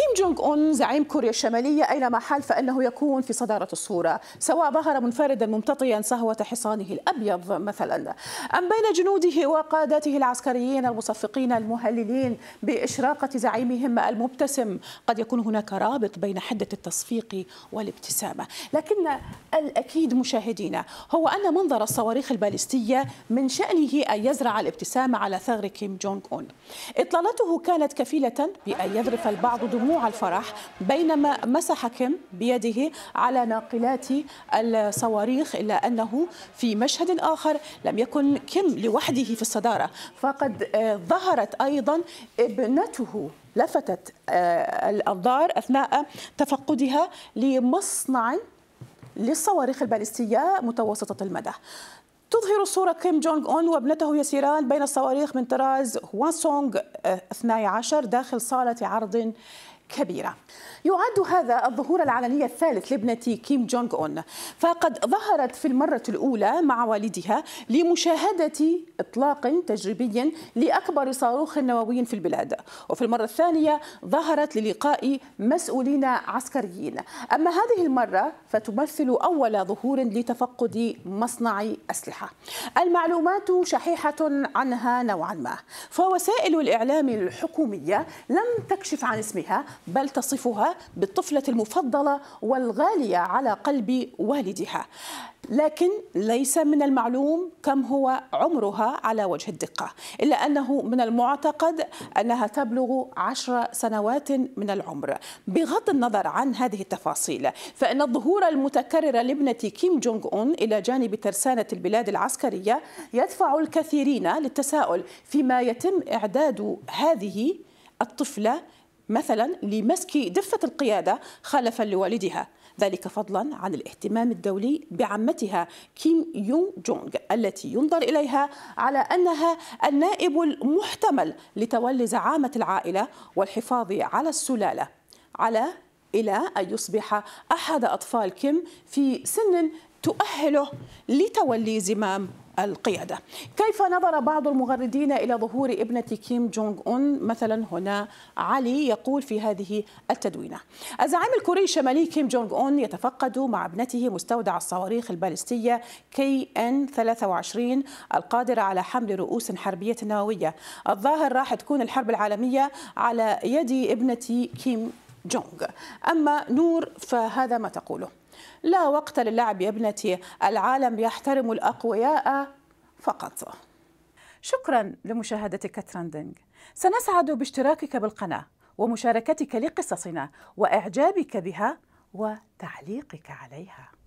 كيم جونغ أون زعيم كوريا الشمالية أينما حال فإنه يكون في صدارة الصورة سواء ظهر منفردا ممتطيا سهوة حصانه الأبيض مثلا أم بين جنوده وقادته العسكريين المصفقين المهللين بإشراقة زعيمهم المبتسم قد يكون هناك رابط بين حدة التصفيق والابتسامة لكن الأكيد مشاهدينا هو أن منظر الصواريخ البالستية من شأنه أن يزرع الابتسامة على ثغر كيم جونغ أون إطلالته كانت كفيلة بأن يذرف البعض دموع دموع الفرح بينما مسح كيم بيده على ناقلات الصواريخ إلا أنه في مشهد آخر لم يكن كيم لوحده في الصدارة فقد آه، ظهرت أيضا ابنته لفتت آه، الأنظار أثناء تفقدها لمصنع للصواريخ البالستية متوسطة المدى تظهر صورة كيم جونغ أون وابنته يسيران بين الصواريخ من طراز سونغ 12 آه، داخل صالة عرض كبيرة يعد هذا الظهور العلني الثالث لابنة كيم جونغ أون فقد ظهرت في المرة الأولى مع والدها لمشاهدة إطلاق تجريبي لأكبر صاروخ نووي في البلاد وفي المرة الثانية ظهرت للقاء مسؤولين عسكريين أما هذه المرة فتمثل أول ظهور لتفقد مصنع أسلحة المعلومات شحيحة عنها نوعا ما فوسائل الإعلام الحكومية لم تكشف عن اسمها بل تصفها بالطفلة المفضلة والغالية على قلب والدها لكن ليس من المعلوم كم هو عمرها على وجه الدقة إلا أنه من المعتقد أنها تبلغ عشر سنوات من العمر بغض النظر عن هذه التفاصيل فإن الظهور المتكرر لابنة كيم جونغ أون إلى جانب ترسانة البلاد العسكرية يدفع الكثيرين للتساؤل فيما يتم إعداد هذه الطفلة مثلا لمسك دفة القيادة خلفا لوالدها ذلك فضلا عن الاهتمام الدولي بعمتها كيم يونغ جونغ التي ينظر إليها على أنها النائب المحتمل لتولي زعامة العائلة والحفاظ على السلالة على إلى أن يصبح أحد أطفال كيم في سن تؤهله لتولي زمام القيادة كيف نظر بعض المغردين إلى ظهور ابنة كيم جونغ أون مثلا هنا علي يقول في هذه التدوينة الزعيم الكوري الشمالي كيم جونغ أون يتفقد مع ابنته مستودع الصواريخ البالستية كي ان 23 القادرة على حمل رؤوس حربية نووية الظاهر راح تكون الحرب العالمية على يد ابنة كيم جونغ أما نور فهذا ما تقوله لا وقت للعب يا ابنتي العالم يحترم الأقوياء فقط شكرا لمشاهدتك ترندنج سنسعد باشتراكك بالقناة ومشاركتك لقصصنا وإعجابك بها وتعليقك عليها